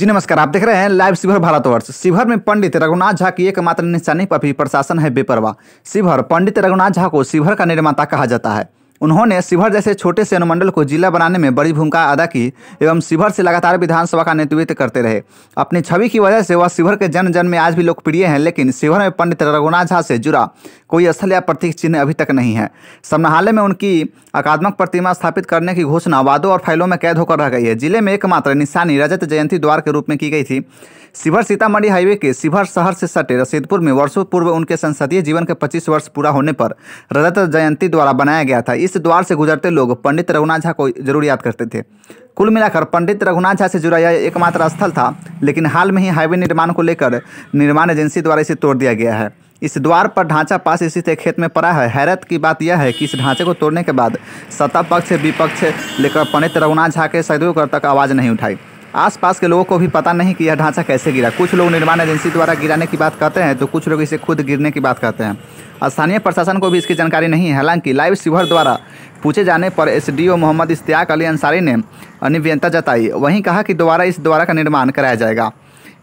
जी नमस्कार आप देख रहे हैं लाइव शिवहर भारतवर्ष शिवहर में पंडित रघुनाथ झा की एकमात्र निशानी पर भी प्रशासन है बेपरवाह शिवहर पंडित रघुनाथ झा को शिवहर का निर्माता कहा जाता है उन्होंने शिवहर जैसे छोटे से अनुमंडल को जिला बनाने में बड़ी भूमिका अदा की एवं शिवहर से लगातार विधानसभा का नेतृत्व करते रहे अपनी छवि की वजह से वह शिवहर के जन जन में आज भी लोकप्रिय हैं लेकिन शिवहर में पंडित रघुनाथ झा से जुड़ा कोई स्थल या प्रतीक चिन्ह अभी तक नहीं है समनाहालय में उनकी अकादमक प्रतिमा स्थापित करने की घोषणा वादों और फाइलों में कैद होकर रह गई है जिले में एकमात्र निशानी रजत जयंती द्वार के रूप में की गई थी शिवहर सीतामढ़ी हाईवे के शिवहर शहर से सटे रसीदपुर में वर्षों पूर्व उनके संसदीय जीवन के 25 वर्ष पूरा होने पर रजत जयंती द्वारा बनाया गया था इस द्वार से गुजरते लोग पंडित रघुनाथ झा को जरूर याद करते थे कुल मिलाकर पंडित रघुनाथ झा से जुड़ा यह एकमात्र स्थल था लेकिन हाल में ही हाईवे निर्माण को लेकर निर्माण एजेंसी द्वारा इसे तोड़ दिया गया है इस द्वार पर ढांचा पास स्थित से खेत में पड़ा है हैरत की बात यह है कि इस ढांचे को तोड़ने के बाद सत्ता पक्ष विपक्ष लेकर पंडित रघुनाथ झा के सदयोग तक आवाज़ नहीं उठाई आसपास के लोगों को भी पता नहीं कि यह ढांचा कैसे गिरा कुछ लोग निर्माण एजेंसी द्वारा गिराने की बात कहते हैं तो कुछ लोग इसे खुद गिरने की बात कहते हैं स्थानीय प्रशासन को भी इसकी जानकारी नहीं है हालांकि लाइव शिवर द्वारा पूछे जाने पर एसडीओ मोहम्मद इश्तियाक अली अंसारी ने अनिव्यंता जताई वहीं कहा कि दोबारा इस द्वारा का निर्माण कराया जाएगा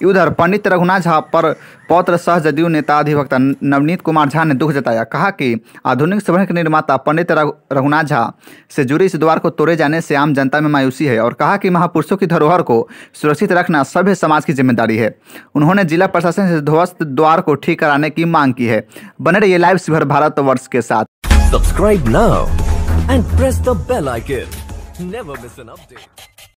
उधर पंडित रघुनाथ झा पर पौत्र सह जदयू नेता अधिवक्ता नवनीत कुमार झा ने दुख जताया कहा कि आधुनिक सभा के निर्माता पंडित रघुनाथ झा से जुड़ी इस द्वार को तोड़े जाने से आम जनता में मायूसी है और कहा कि महापुरुषों की धरोहर को सुरक्षित रखना सभ्य समाज की जिम्मेदारी है उन्होंने जिला प्रशासन से ध्वस्त द्वार को ठीक कराने की मांग की है बने रहिए लाइव शिवर भारत वर्ष के साथ subscribe now and press the bell icon never miss an update